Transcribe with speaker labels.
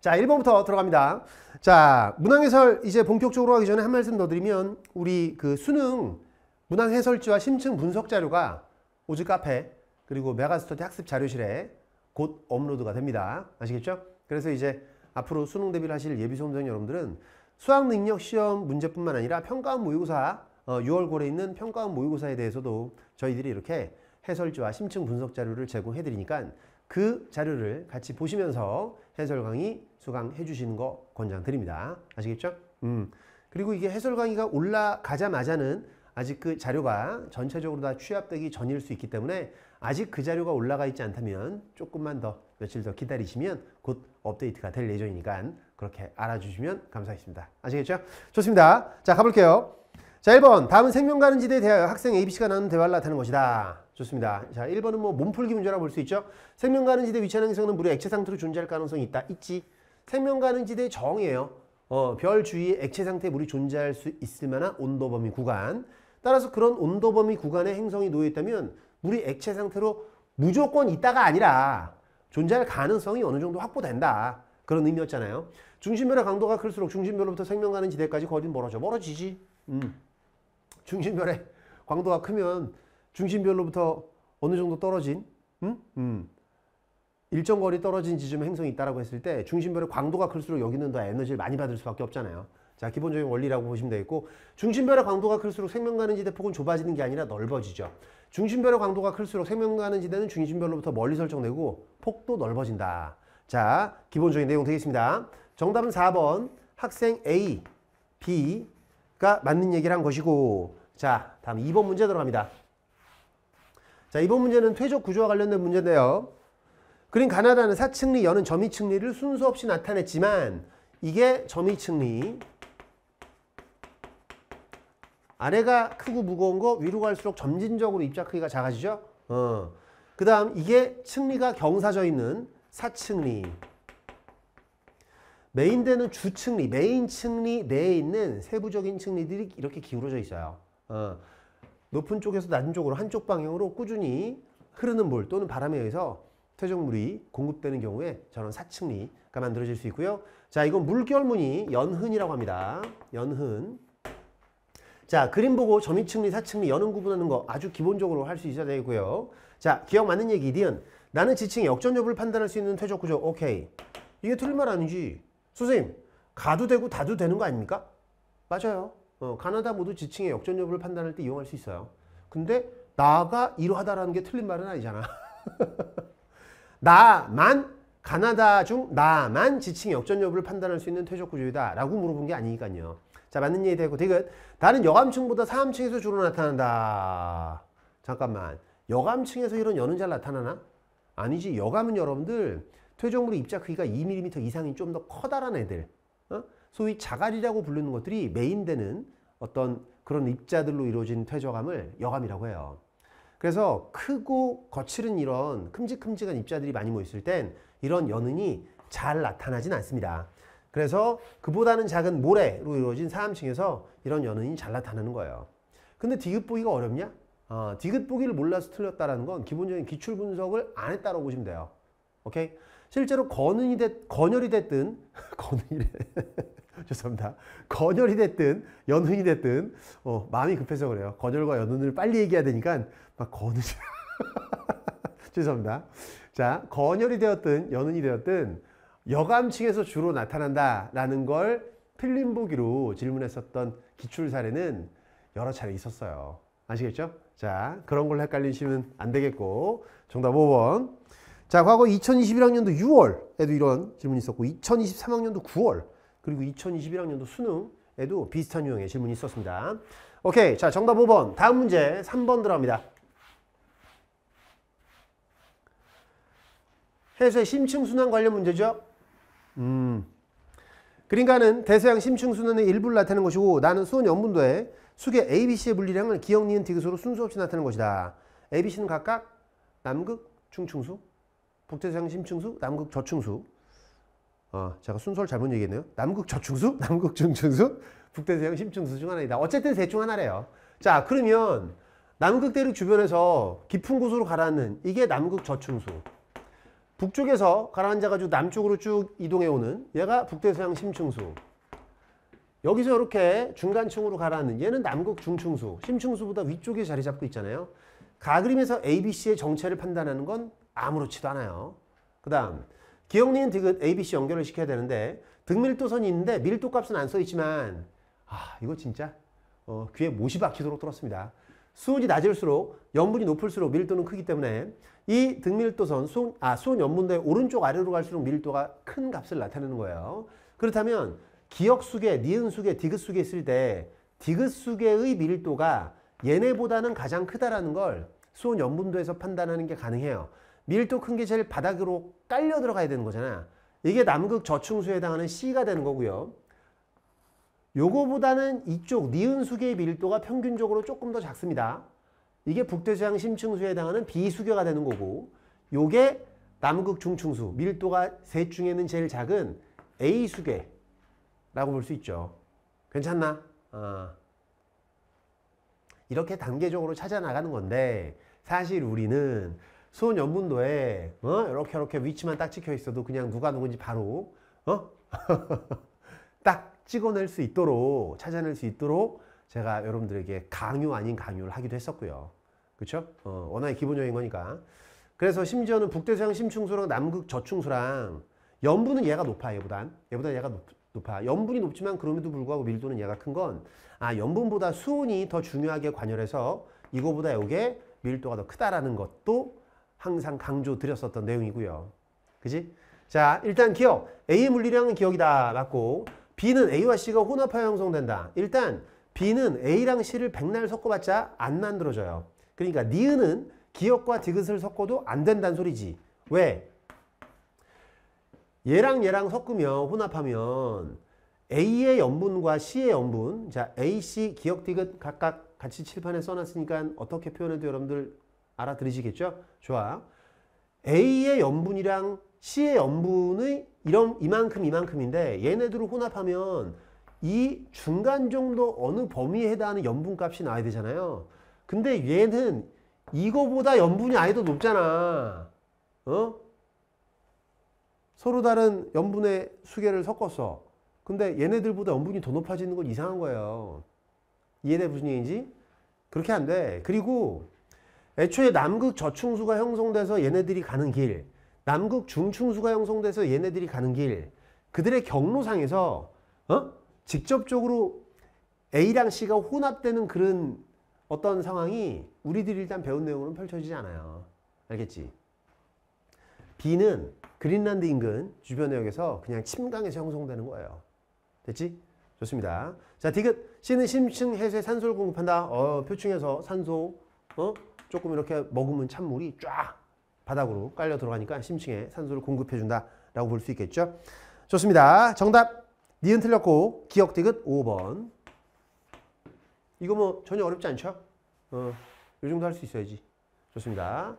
Speaker 1: 자, 1번부터 들어갑니다. 자, 문항해설 이제 본격적으로 하기 전에 한 말씀 더 드리면 우리 그 수능 문항해설지와 심층 분석 자료가 오즈 카페 그리고 메가스터디 학습 자료실에 곧 업로드가 됩니다. 아시겠죠? 그래서 이제 앞으로 수능 대비를 하실 예비수험생 여러분들은 수학 능력 시험 문제뿐만 아니라 평가원 모의고사 어, 6월 고래 있는 평가원 모의고사에 대해서도 저희들이 이렇게 해설지와 심층 분석 자료를 제공해 드리니까 그 자료를 같이 보시면서 해설 강의 수강해 주시는 거 권장드립니다. 아시겠죠? 음. 그리고 이게 해설 강의가 올라가자마자는 아직 그 자료가 전체적으로 다 취합되기 전일 수 있기 때문에 아직 그 자료가 올라가 있지 않다면 조금만 더 며칠 더 기다리시면 곧 업데이트가 될 예정이니까 그렇게 알아주시면 감사하겠습니다. 아시겠죠? 좋습니다. 자 가볼게요. 자 1번 다음은 생명가는지대에 대하여 학생 ABC가 나눈 대화를 나타낸 것이다. 좋습니다. 자, 1번은 뭐 몸풀기 문제라 볼 수 있죠. 생명 가는지대 위치 행성은 무려 액체 상태로 존재할 가능성이 있다. 있지. 생명 가는지대 정이에요. 어, 별 주위에 액체 상태의 물이 존재할 수 있을 만한 온도 범위 구간. 따라서 그런 온도 범위 구간에 행성이 놓여 있다면 물이 액체 상태로 무조건 있다가 아니라 존재할 가능성이 어느 정도 확보된다. 그런 의미였잖아요. 중심별의 강도가 클수록 중심별로부터 생명 가는 지대까지 거리는 멀어져. 멀어지지. 음. 중심별의 강도가 크면 중심별로부터 어느 정도 떨어진 음? 음. 일정 거리 떨어진 지점에 행성이 있다라고 했을 때 중심별의 광도가 클수록 여기는 더 에너지를 많이 받을 수밖에 없잖아요. 자 기본적인 원리라고 보시면 되겠고 중심별의 광도가 클수록 생명가는 지대 폭은 좁아지는 게 아니라 넓어지죠. 중심별의 광도가 클수록 생명가는 지대는 중심별로부터 멀리 설정되고 폭도 넓어진다. 자 기본적인 내용 되겠습니다. 정답은 4번 학생 A, B가 맞는 얘기를 한 것이고 자 다음 2번 문제 들어갑니다. 자, 이번 문제는 퇴적 구조와 관련된 문제인데요. 그린 가나다는 사층리, 여는 점이층리를 순수 없이 나타냈지만 이게 점이층리 아래가 크고 무거운 거 위로 갈수록 점진적으로 입자 크기가 작아지죠. 어. 그 다음 이게 층리가 경사져 있는 사층리 메인대는 주층리, 메인층리 내에 있는 세부적인 층리들이 이렇게 기울어져 있어요. 어. 높은 쪽에서 낮은 쪽으로 한쪽 방향으로 꾸준히 흐르는 물 또는 바람에 의해서 퇴적물이 공급되는 경우에 저런 사층리가 만들어질 수 있고요. 자, 이건 물결문이 연흔이라고 합니다. 연흔. 자, 그림 보고 점이층리, 사층리, 연흔 구분하는 거 아주 기본적으로 할 수 있어야 되고요. 자, 기억 맞는 얘기 니은. 나는 지층의 역전 여부를 판단할 수 있는 퇴적 구조. 오케이. 이게 틀린 말 아니지. 선생님, 가도 되고 다도 되는 거 아닙니까? 맞아요. 어, 가나다 모두 지층의 역전 여부를 판단할 때 이용할 수 있어요. 근데 나가 이러하다라는 게 틀린 말은 아니잖아. 나만 가나다 중 나만 지층의 역전 여부를 판단할 수 있는 퇴적구조이다 라고 물어본 게 아니니까요. 자 맞는 얘기 되고 되귿 다른 여감층보다 사암층에서 주로 나타난다. 잠깐만 여감층에서 이런 여는 잘 나타나나? 아니지 여감은 여러분들 퇴적물의 입자 크기가 2mm 이상이 좀 더 커다란 애들 어? 소위 자갈이라고 부르는 것들이 메인되는 어떤 그런 입자들로 이루어진 퇴적암을 여감이라고 해요. 그래서 크고 거칠은 이런 큼직큼직한 입자들이 많이 모였을 땐 이런 연은이 잘 나타나진 않습니다. 그래서 그보다는 작은 모래로 이루어진 사암층에서 이런 연은이 잘 나타나는 거예요. 근데 디귿보기가 어렵냐? 어, 아, 디귿보기를 몰라서 틀렸다는 건 기본적인 기출 분석을 안 했다고 보시면 돼요. 오케이? 실제로 건은이 됐, 건열이 됐든 건은이래 죄송합니다. 건열이 됐든 연훈이 됐든 어, 마음이 급해서 그래요. 건열과 연훈을 빨리 얘기해야 되니까 막 건을 죄송합니다. 자, 건열이 되었든 연훈이 되었든 여감층에서 주로 나타난다라는 걸 틀린 보기로 질문했었던 기출 사례는 여러 차례 있었어요. 아시겠죠? 자, 그런 걸 헷갈리시면 안 되겠고 정답 5번. 자, 과거 2021학년도 6월에도 이런 질문이 있었고 2023학년도 9월 그리고 2021학년도 수능에도 비슷한 유형의 질문이 있었습니다. 오케이. 자, 정답 5번. 다음 문제 3번 들어갑니다. 해수의 심층순환 관련 문제죠. 음. 그러니까는 대서양 심층순환의 일부를 나타내는 것이고 나는 수원 염분도에 수계 ABC의 물리량을 기억, 니은, 디귿으로 순수 없이 나타내는 것이다. ABC는 각각 남극, 중층수, 북대서양 심층수, 남극, 저층수 어, 제가 순서를 잘못 얘기했네요. 남극 저충수, 남극 중충수, 북대서양 심충수 중 하나이다. 어쨌든 셋중 하나래요. 자, 그러면 남극 대륙 주변에서 깊은 곳으로 가라앉는 이게 남극 저충수. 북쪽에서 가라앉아가지고 남쪽으로 쭉 이동해오는 얘가 북대서양 심충수. 여기서 이렇게 중간층으로 가라앉는 얘는 남극 중충수, 심충수보다 위쪽에 자리 잡고 있잖아요. 가그림에서 ABC의 정체를 판단하는 건 아무렇지도 않아요. 그 다음 기억니는 득은 ABC 연결을 시켜야 되는데 등밀도선이 있는데 밀도값은 안 써있지만 아 이거 진짜 어, 귀에 못이 박히도록 들었습니다. 수온이 낮을수록 염분이 높을수록 밀도는 크기 때문에 이 득밀도선 수온, 아, 수온 염분도의 오른쪽 아래로 갈수록 밀도가 큰 값을 나타내는 거예요. 그렇다면 기억수계, 니은수계, 디귿수계 있을 때 디귿수계의 밀도가 얘네보다는 가장 크다라는 걸 수온 염분도에서 판단하는 게 가능해요. 밀도 큰 게 제일 바닥으로 깔려 들어가야 되는 거잖아. 이게 남극 저층수에 해당하는 C가 되는 거고요. 요거보다는 이쪽 니은수계의 밀도가 평균적으로 조금 더 작습니다. 이게 북대서양 심층수에 해당하는 B수계가 되는 거고 요게 남극 중층수 밀도가 셋 중에는 제일 작은 A수계라고 볼 수 있죠. 괜찮나? 아. 이렇게 단계적으로 찾아 나가는 건데 사실 우리는 수원연분도에 어? 이렇게 이렇게 위치만 딱 찍혀 있어도 그냥 누가 누군지 바로 어? 딱 찍어낼 수 있도록 찾아낼 수 있도록 제가 여러분들에게 강요 아닌 강요를 하기도 했었고요. 그렇죠? 어, 워낙에 기본적인 거니까. 그래서 심지어는 북대서양 심충수랑 남극 저충수랑 연분은 얘가 높아 얘보단. 얘보단 얘가 높, 높아. 연분이 높지만 그럼에도 불구하고 밀도는 얘가 큰 건 아, 연분보다 수온이 더 중요하게 관여해서 이거보다 이게 밀도가 더 크다라는 것도 항상 강조드렸었던 내용이고요. 그지? 자, 일단 기억. A의 물리량은 기억이다. 맞고 B는 A와 C가 혼합하여 형성된다. 일단 B는 A랑 C를 백날 섞어봤자 안 만들어져요. 그러니까 니은은 기억과 디귿을 섞어도 안 된다는 소리지. 왜? 얘랑 얘랑 섞으면 혼합하면 A의 염분과 C의 염분 자 A, C 기억 디귿 각각 같이 칠판에 써놨으니까 어떻게 표현해도 여러분들 알아들으시겠죠? 좋아요. A의 염분이랑 C의 염분의 이런 이만큼 이만큼인데 얘네들을 혼합하면 이 중간 정도 어느 범위에 해당하는 염분값이 나와야 되잖아요. 근데 얘는 이거보다 염분이 아예 더 높잖아. 어? 서로 다른 염분의 수계를 섞었어. 근데 얘네들보다 염분이 더 높아지는 건 이상한 거예요. 이해돼 무슨 얘기인지? 그렇게 안 돼. 그리고 애초에 남극 저충수가 형성돼서 얘네들이 가는 길, 남극 중충수가 형성돼서 얘네들이 가는 길, 그들의 경로상에서 어? 직접적으로 A랑 C가 혼합되는 그런 어떤 상황이 우리들이 일단 배운 내용으로는 펼쳐지지 않아요. 알겠지? B는 그린란드 인근 주변 해역에서 그냥 침강에서 형성되는 거예요. 됐지? 좋습니다. 자, 디귿 C는 심층 해수에 산소를 공급한다. 어, 표층에서 산소, 어? 조금 이렇게 머금은 찬물이 쫙 바닥으로 깔려 들어가니까 심층에 산소를 공급해준다라고 볼 수 있겠죠. 좋습니다. 정답 니은 틀렸고 기억 디귿 5번. 이거 뭐 전혀 어렵지 않죠? 어, 요 정도 할 수 있어야지. 좋습니다.